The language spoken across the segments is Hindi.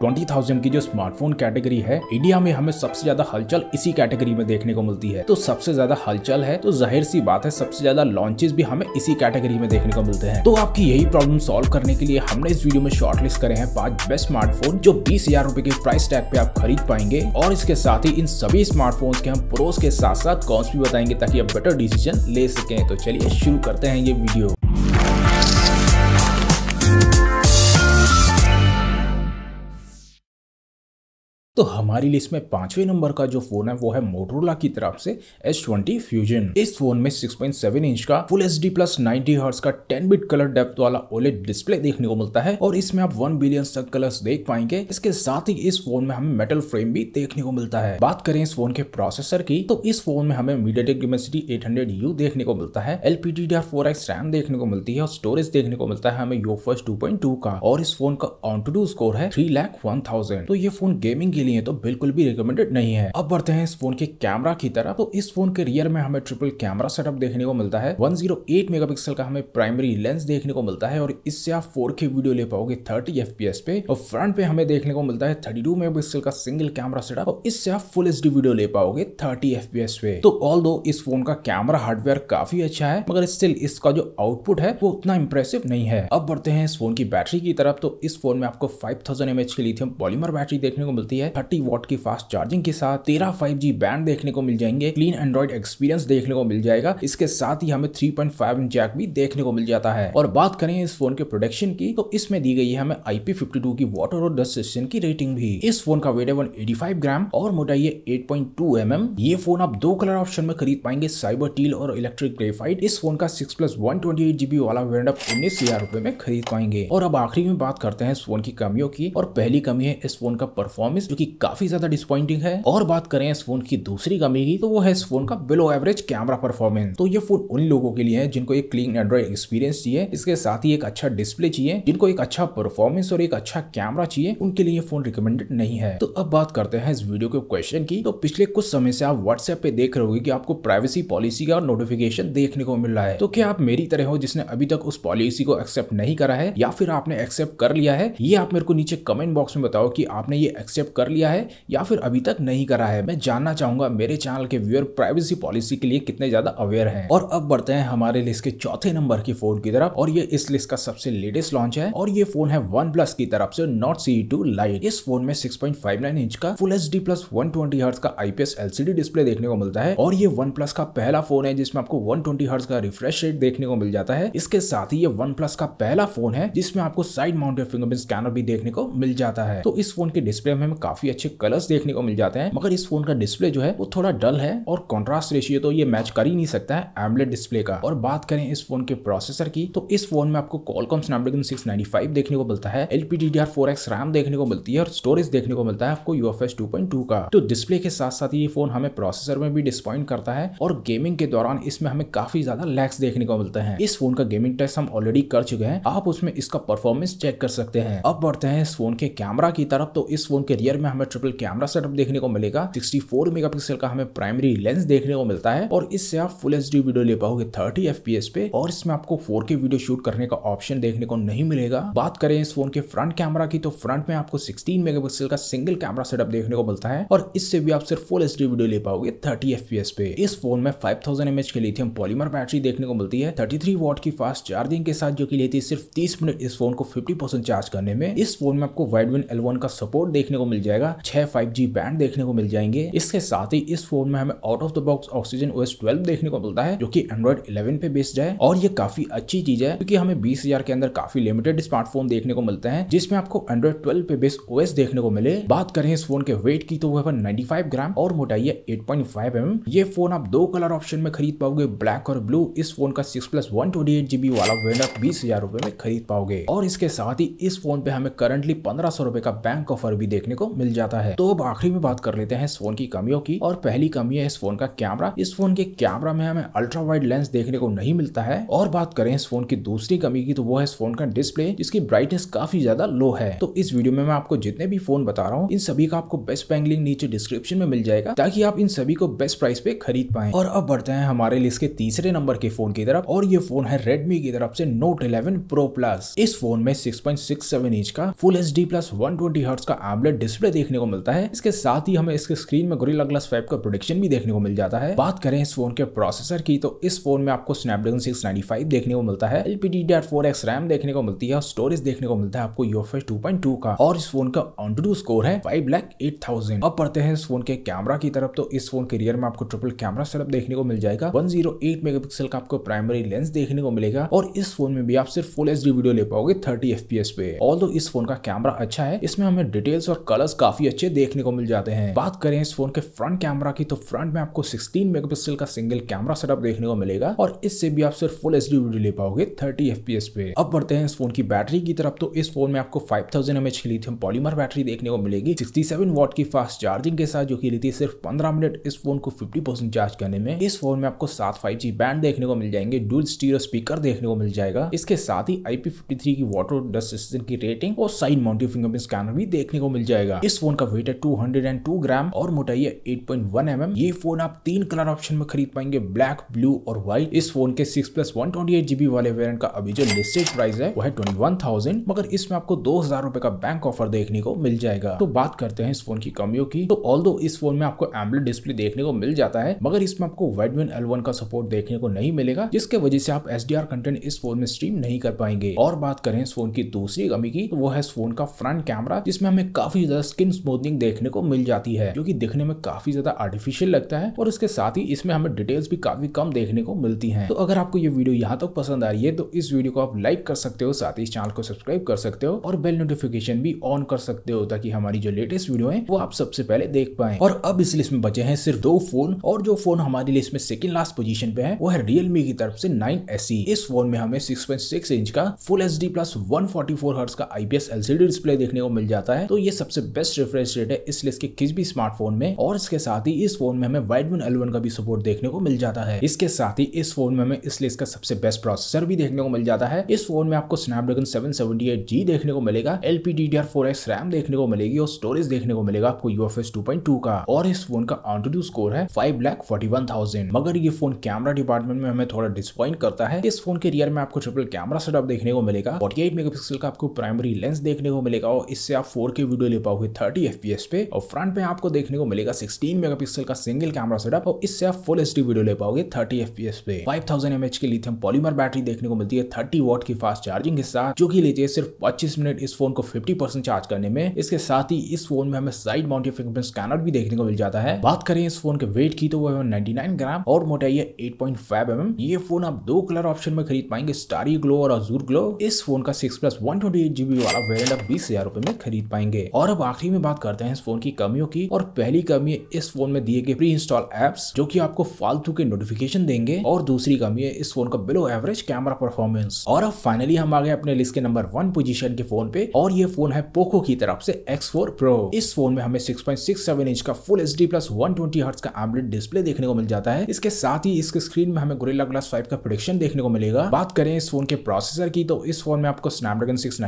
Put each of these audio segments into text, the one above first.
ट्वेंटी थाउजेंड की जो स्मार्टफोन कैटेगरी है इंडिया में हमें सबसे ज्यादा हलचल इसी कैटेगरी में देखने को मिलती है तो सबसे ज्यादा हलचल है तो जाहिर सी बात है सबसे ज्यादा लॉन्चेस भी हमें इसी कैटेगरी में देखने को मिलते हैं तो आपकी यही प्रॉब्लम सॉल्व करने के लिए हमने इस वीडियो में शॉर्टलिस्ट करे हैं पांच बेस्ट स्मार्टफोन जो बीस हजार रूपए के प्राइस टैग पे आप खरीद पाएंगे और इसके साथ ही इन सभी स्मार्टफोन के हम प्रोस के साथ साथ कॉन्स भी बताएंगे ताकि आप बेटर डिसीजन ले सके तो चलिए शुरू करते हैं ये वीडियो तो हमारी लिस्ट में पांचवें नंबर का जो फोन है वो है मोटरोला की तरफ से S20 Fusion इस फोन में 6.7 इंच का full H D plus ninety hertz का 10 बिट कलर डेप्थ वाला ओलेट डिस्प्ले देखने को मिलता है और इसमें आप 1 बिलियन तक कलर्स देख पाएंगे इसके साथ ही इस फोन में हमें मेटल फ्रेम भी देखने को मिलता है बात करें इस फोन के प्रोसेसर की तो इस फोन में हमें मीडिया एट हंड्रेड यू देखने को मिलता है एल पी रैम देखने को मिलती है और स्टोरेज देखने को मिलता है हमें योफर्स टू का और इस फोन का ऑन स्कोर है थ्री तो ये फोन गेमिंग के लिए लिए तो बिल्कुल भी रिकमेंडेड नहीं है अब बढ़ते हैं इस फोन के कैमरा की तरफ तो इस फोन के रियर में हमें ट्रिपल कैमरा सेटअप देखने को मिलता है 108 मेगापिक्सल का हमें प्राइमरी लेंस देखने को मिलता है और इससे आप 4K वीडियो ले पाओगे 30 FPS पे और फ्रंट पे हमें देखने को मिलता है 32 मेगापिक्सल का सिंगल कैमरा सेटअप और इससे आप फुल एच वीडियो ले पाओगे 30 FPS पे तो ऑल इस फोन का कैमरा हार्डवेयर काफी अच्छा है मगर स्टिल इसका जो आउटपुट है वो उतना इम्प्रेसिव नहीं है अब बढ़ते हैं इस फोन की बैटरी की तरफ तो इस फोन में आपको फाइव थाउजेंड की लिथियम पॉलीमर बैटरी देखने को मिलती है थर्टी वॉट की फास्ट चार्जिंग के साथ तेरह फाइव बैंड देखने को मिल जाएंगे क्लीन एंड्रॉइड एक्सपीरियंस देखने को मिल जाएगा इसके साथ ही हमें थ्री पॉइंट फाइव जैक भी देखने को मिल जाता है और बात करें इस फोन के प्रोडक्शन की तो इसमें दी गई है हमें आई पी फिफ्टी टू की वाटर और डस्ट सेशन की रेटिंग भी इस फोन का वेट है वन एटी फाइव ग्राम और मोटाई है eight point two M M ये फोन आप दो कलर ऑप्शन में खरीद पाएंगे साइबर टील और इलेक्ट्रिक ग्रेफाइट इस फोन का six plus one twenty eight GB वाला वेरेंट आप उन्नीस हजार रुपए में खरीद पाएंगे और अब आखिरी में बात करते हैं इस फोन की कमियों की और पहली कमी है इस फोन का परफॉर्मेंस जो कि काफी ज्यादा डिसपॉइंटिंग है और बात करें इस फोन की दूसरी कमी की तो वो है इस फोन का बिलो एवरेज कैमरा परफॉर्मेंस तो ये फोन उन लोगों के लिए है जिनको एक क्लीन एंड्रॉइड एक्सपीरियंस चाहिए इसके साथ ही एक अच्छा डिस्प्ले चाहिए जिनको एक अच्छा परफॉर्मेंस और एक अच्छा कैमरा चाहिए उनके लिए फोन रिकमेंडेड नहीं है तो अब बात करते हैं इस वीडियो के क्वेश्चन की तो पिछले कुछ समय से आप व्हाट्सएप पे देख रहे होगी की आपको प्राइवेसी पॉलिसी का नोटिफिकेशन देखने को मिल रहा है तो क्या आप मेरी तरह हो जिसने अभी तक उस पॉलिसी को एक्सेप्ट नहीं करा है या फिर आपने एक्सेप्ट कर लिया है ये आप मेरे को नीचे कमेंट बॉक्स में बताओ कि आपने ये एक्सेप्ट कर लिया है या फिर अभी तक नहीं करा है मैं जानना चाहूंगा मेरे चैनल के व्यूअर प्राइवेसी पॉलिसी के लिए कितने ज्यादा अवेयर हैं और अब बढ़ते हैं हमारे लिस्ट के चौथे नंबर की फोन की तरफ और ये इस लिस्ट का सबसे लेटेस्ट लॉन्च है और ये फोन है वन प्लस की तरफ से नॉट सी टू लाइट इस फोन में सिक्स इंच का full H D plus one twenty hertz का आईपीएस एलसीडी डिस्प्ले देखने को मिलता है और ये वन प्लस का पहला फोन है जिसमें आपको वन ट्वेंटी हर्ट्स का रिफ्रेश रेट देखने को मिल जाता है इसके साथ ही ये वन प्लस का पहला फोन है जिसमें आपको साइड माउंटेड फिंगरप्रिंट स्कैनर भी देखने को मिल जाता है तो इस फोन के डिस्प्ले में काफी काफी अच्छे कलर्स देखने को मिल जाते हैं मगर इस फोन का डिस्प्ले जो है वो थोड़ा डल है और कॉन्ट्रास्ट रेशियो तो ये मैच कर ही नहीं सकता है एमलेट डिस्प्ले का और बात करें इस फोन के प्रोसेसर की तो इस फोन में आपको कॉलकॉम स्नैपड्रैगन सिक्स देखने को मिलता है LPDDR4X रैम देखने को मिलती है और स्टोरेज देखने को मिलता है आपको UFS 2.2 का तो डिस्प्ले के साथ साथ ये फोन हमें प्रोसेसर में भी डिसपॉइंट करता है और गेमिंग के दौरान इसमें हमें काफी ज्यादा लैक्स देखने को मिलते हैं इस फोन का गेमिंग टेस्ट हम ऑलरेडी कर चुके हैं आप उसमें इसका परफॉर्मेंस चेक कर सकते हैं अब बढ़ते हैं इस फोन के कैमरा की तरफ तो इस फोन के रियर में में हमें ट्रिपल कैमरा सेटअप देखने को मिलेगा सिक्सटी मेगापिक्सल का हमें प्राइमरी लेंस देखने को मिलता है और इससे आप फुल एच वीडियो ले पाओगे थर्टी एफ पे और इसमें आपको फोर वीडियो शूट करने का ऑप्शन देखने को नहीं मिलेगा बात करें इस फोन के फ्रंट कैमरा की तो फ्रंट में आपको सिक्सटीन पिक्सल का सिंगल कैमरा सेटअप देखने को मिलता है और इससे भी आप सिर्फ फुल एच वीडियो ले पाओगे थर्टी एफ पे इस फोन में फाइव थाउजेंड एच के लिथियम पॉलीमर बैटरी देखने को मिलती है थर्टी थ्री वॉट की फास्ट चार्जिंग के साथ जो की लेती है सिर्फ तीस मिनट इस फोन को फिफ्टी चार्ज करने में इस फोन में आपको वाइडविन एलवन का सपोर्ट देखने को मिल जाएगा जाएगा छह फाइव जी बैंड देखने को मिल जाएंगे इसके साथ ही इस फोन में हमें out of the box Oxygen OS twelve देखने को मिलता है जो की एंड्रॉइड इलेवन पे बेस्ड है और ये काफी अच्छी चीज है क्योंकि हमें बीस के अंदर काफी लिमिटेड स्मार्टफोन देखने को मिलते हैं जिसमें आपको एंड्रॉइड ट्वेल्व पे बेस्ड ओएस देखने को मिले बात करें इस फोन के वेट की तो वह नाइन्टी फाइव ग्राम और मोटाई है एट पॉइंट फाइव एम ये फोन आप दो कलर ऑप्शन में खरीद पाओगे ब्लैक और ब्लू इस फोन का six plus one twenty eight GB वाला वेंड आप बीस हजार रुपए में खरीद पाओगे और इसके साथ ही इस फोन पे हमें करंटली पंद्रह सौ रुपए का बैंक ऑफर भी देखने को मिल मिल जाता है तो अब आखिरी में बात कर लेते हैं इस फोन की कमियों की और पहली कमी है इस फोन का कैमरा इस फोन के कैमरा में हमें अल्ट्रा वाइड लेंस देखने को नहीं मिलता है और बात करें इस फोन की दूसरी कमी की तो वो है इस फोन का डिस्प्ले जिसकी ब्राइटनेस काफी ज्यादा लो है तो इस वीडियो में मैं आपको जितने भी फोन बता रहा हूँ इन सभी का आपको बेस्ट बैंक लिंक नीचे डिस्क्रिप्शन में मिल जाएगा ताकि आप इन सभी को बेस्ट प्राइस पे खरीद पाए और अब बढ़ते हैं हमारे लिस्ट के तीसरे नंबर के फोन की तरफ और ये फोन है रेडमी की तरफ से नोट इलेवन प्रो प्लस इस फोन में सिक्स इंच का full H D plus one twenty का एमलेट डिस्प्ले देखने को मिलता है इसके साथ ही हमें इसके स्क्रीन में गोरिल्ला ग्लास फाइव का प्रोडक्शन भी देखने को मिल जाता है बात करें इस फोन के प्रोसेसर की तो इस फोन में आपको स्नैपड्रैगन सिक्स देखने को मिलता है एलपीडी फोर रैम देखने को मिलती है और स्टोरेज देखने को मिलता है आपको यूएफएस टू का और इस फोन का ऑन टू स्कोर है फाइव लैक एट थाउजेंड अब पढ़ते हैं इस फोन के कैमरा की तरफ तो इस फोन के रियर में आपको ट्रिपल कैमरा सेटअप देखने को मिल जाएगा 108 मेगापिक्सल का आपको प्राइमरी लेंस देखने को मिलेगा और इस फोन में भी आप सिर्फ फुल एच वीडियो ले पाओगे थर्टी एफ पे ऑल इस फोन का कैमरा अच्छा है इसमें हमें डिटेल्स और कलर्स काफी अच्छे देखने को मिल जाते हैं बात करें इस फोन के फ्रंट कैमरा की तो फ्रंट में आपको 16 मेगापिक्सल का सिंगल कैमरा सेटअप देखने को मिलेगा और इससे भी आप सिर्फ फुल एच वीडियो ले पाओगे 30 एफपीएस पे अब बढ़ते हैं इस फोन की बैटरी की तरफ तो इस फोन में आपको 5000 थाउजेंड की लिथियम पॉलीमर बैटरी देखने को मिलेगी 67 वॉट की फास्ट चार्जिंग के साथ जो की लेती है सिर्फ पंद्रह मिनट इस फोन को परसेंट चार्ज करने में इस फोन में आपको सात फाइव बैंड देखने को मिल जाएंगे डूल स्टीर स्पीकर देखने को मिल जाएगा इसके साथ ही आईपी की वाटर डस्ट की रेटिंग और साइन माउंटेड फिंगरप्रिंट स्कैनर भी देखने को मिल जाएगा इस फोन का वेट है 202 ग्राम और मोटाई है 8.1 पॉइंट mm. ये फोन आप तीन कलर ऑप्शन में खरीद पाएंगे ब्लैक ब्लू और व्हाइट इस फोन के सिक्स प्लस वन वाले वेरियंट का अभी जो लिस्टेड प्राइस है वो है ट्वेंटी मगर इसमें आपको दो हजार का बैंक ऑफर देखने को मिल जाएगा तो बात करते हैं इस फोन की कमियों की तो ऑल इस फोन में आपको एम्बलेट डिस्प्ले देखने को मिल जाता है मगर इसमें आपको वेडविन एल का सपोर्ट देखने को नहीं मिलेगा जिसके वजह से आप एस कंटेंट इस फोन में स्ट्रीम नहीं कर पाएंगे और बात करें इस फोन की दूसरी कमी की तो वो है इस फोन का फ्रंट कैमरा जिसमें हमें काफी ज्यादा स्किन स्मूथनिंग देखने को मिल जाती है जो कि दिखने में काफी ज्यादा आर्टिफिशियल लगता है और इसके साथ ही इसमें हमें डिटेल्स भी काफी कम देखने को मिलती है तो अगर आपको ये वीडियो यहाँ तक पसंद आ रही है तो इस वीडियो को आप लाइक कर सकते हो साथ ही इस चैनल को सब्सक्राइब कर सकते हो और बेल नोटिफिकेशन भी ऑन कर सकते हो ताकि हमारी जो लेटेस्ट वीडियो है वो आप सबसे पहले देख पाए और अब इस लिस्ट में बचे हैं सिर्फ दो फोन और जो फोन हमारी लिस्ट में सेकंड लास्ट पोजीशन पे है वो है रियलमी की तरफ से नाइन e। इस फोन में हमें सिक्स इंच का full H D plus one forty का आईपीएस एलसीडी डिस्प्ले देखने को मिल जाता है तो ये सबसे बेस्ट फर्स्ट रिफ्रेश रेट है इसलिए इसके किसी भी स्मार्टफोन में और इसके साथ ही इस फोन में हमें वाइड वन एलेवन का भी सपोर्ट देखने को मिल जाता है इसके साथ ही इस फोन में हमें इसलिए इसका सबसे बेस्ट प्रोसेसर भी देखने को मिल जाता है इस फोन में आपको Snapdragon seven seventy eight G देखने को मिलेगा L P D D R four X RAM देखने को मिलेगी और स्टोरेज देखने को मिलेगा आपको U F S two point two का और इस फोन का ऑनटू स्कोर है five lakh forty one thousand मगर ये फोन कैमरा डिपार्टमेंट में हमें थोड़ा डिसअपॉइंट करता है इस फोन के रियर में आपको ट्रिपल कैमरा सेटअप देखने को मिलेगा फोर्टी एट मेगा का आपको प्राइमरी लेंस देखने को मिलेगा और इससे आप फोर के वीडियो ले पाओगे 30 fps पे और फ्रंट पे आपको देखने को मिलेगा मेगा पिक्सल का सिंगल कैमरा सेटअप और इससे आप फुल एच वीडियो ले पाओगे पी एस पे एम एच की लिथियम पॉलीमर बैटरी देखने को मिलती है थर्टी वॉट की फास्ट चार्जिंग के साथ जो की लेती है सिर्फ पच्चीस मिनट इस फोन को 50 चार्ज करने में इसके साथ ही इस फोन में हमें साइड माउंटेड फिंगरप्रिंट स्कैनर भी देखने को मिल जाता है बात करें इस फोन के वेट की तो वो नाइन ग्राम और मोटाई है एट पॉइंट एम ये फोन आप दो कलर ऑप्शन में खरीद पाएंगे स्टारी ग्लो और अजूर ग्लो इस फोन का सिक्स प्लस वन वाला वेरियंट आप बीस हजार रुपए में खरीद पाएंगे और अब आखिरी बाकी में बात करते हैं इस फोन की कमियों की और पहली कमी है इस फोन में दिए गए प्री इंस्टॉल एप्स जो कि आपको फालतू के नोटिफिकेशन देंगे और दूसरी कमी है इस फोन का बिलो एवरेज कैमरा परफॉर्मेंस और अब फाइनली हम आ गए अपने लिस्ट के नंबर वन पोजिशन के फोन पे और ये फोन है पोको की तरफ से एक्स प्रो इस फोन में हमें सिक्स इंच का full H D plus one twenty का एमलेट डिस्प्ले देखने को मिल जाता है इसके साथ ही इसके स्क्रीन में हमें गोरेला ग्लास फाइव का प्रोडक्शन देखने को मिलेगा बात करें इस फोन के प्रोसेसर की तो इस फोन में आपको स्नैपड्रैगन सिक्स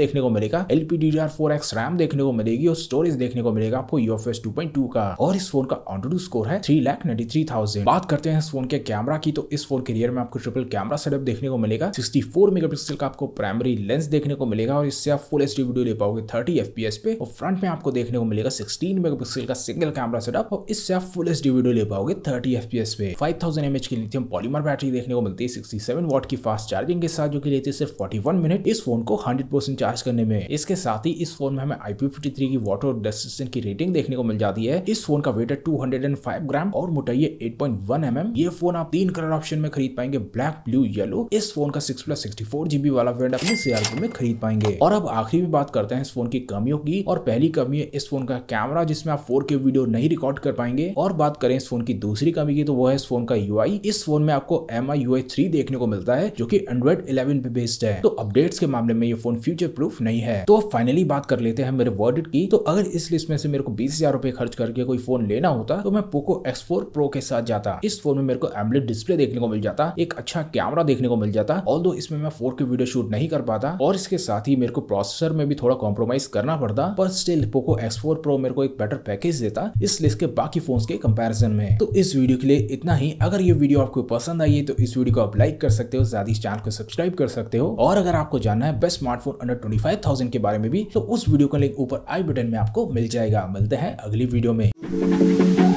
देखने को मिलेगा एलपीडी रैम देखने को मिलेगी वीडियो स्टोरेज देखने को मिलेगा आपको यूएफएस 2.2 का और इस फोन का ऑनटू स्कोर है three lakh ninety three thousand बात करते हैं इस फोन के कैमरा की तो इस फोन के रियर में आपको ट्रिपल कैमरा सेटअप देखने को मिलेगा सिक्सटी फोर मेगापिक्सल का आपको प्राइमरी लेंस देखने को मिलेगा और इससे आप फुल एच वीडियो ले पाओगे थर्टी एफ पे और फ्रंट में आपको देखने को मिलेगा सिक्सटीन मेगापिक्सल का सिंगल कैमरा सेटअप और इससे आप फुल एच वीडियो ले पाओगे थर्टी एफ पे फाइव थाउजेंड की लिथियम पॉलीमर बैटरी देखने को मिलती है सिक्सटी सेवन वॉट की फास्ट चार्जिंग के साथ जो की लेती है सिर्फ फोर्टी वन मिनट इस फोन को हंड्रेड परसेंट चार्ज करने में इसके साथ ही इस फोन में हमें आईपी फिफ्टी थ्री की की वाटर रेसिस्टेंट की रेटिंग देखने को मिल जाती है इस फोन का वेट है टू ग्राम और मोटाई है 8.1 पॉइंट mm. ये फोन आप तीन कलर ऑप्शन में खरीद पाएंगे ब्लैक ब्लू येलो इस फोन का सिक्स प्लस सिक्सटी वाला वेट अपने सीआरपी में खरीद पाएंगे और अब आखिरी में बात करते हैं इस फोन की कमियों की और पहली कमी है इस फोन का कैमरा जिसमें आप फोर वीडियो नहीं रिकॉर्ड कर पाएंगे और बात करें इस फोन की दूसरी कमी की तो वो है इस फोन का यू इस फोन में आपको एम आई देखने को मिलता है जो की एंड्रॉइड इलेवन पे बेस्ड है तो अपडेट्स के मामले में ये फोन फ्यूचर प्रूफ नहीं है तो फाइनली बात कर लेते हैं मेरे वर्ड की की तो अगर इस लिस्ट में से मेरे को बीस हजार रुपए खर्च करके कोई फोन लेना होता तो मैं पोको एक्स फोर प्रो के साथ जाता इस फोन में मेरे को एमलेट डिस्प्ले देखने को मिल जाता एक अच्छा कैमरा देखने को मिल जाता और दो इसमें मैं फोर के वीडियो शूट नहीं कर पाता और इसके साथ ही मेरे को प्रोसेसर में भी थोड़ा कॉम्प्रोमाइज करना पड़ता पर still Poco X four pro मेरे को एक बेटर पैकेज देता इस लिस्ट के बाकी फोन के कंपेरिजन में तो इस वीडियो के लिए इतना ही अगर ये वीडियो आपको पसंद आई है तो इस वीडियो को आप लाइक कर सकते हो ज्यादा इस चैनल को सब्सक्राइब कर सकते हो और अगर आपको जानना है बेस्ट स्मार्टफोन अंडर ट्वेंटी के बारे में भी तो उस वीडियो का लिंक ऊपर आई बटन में आपको मिल जाएगा मिलते हैं अगली वीडियो में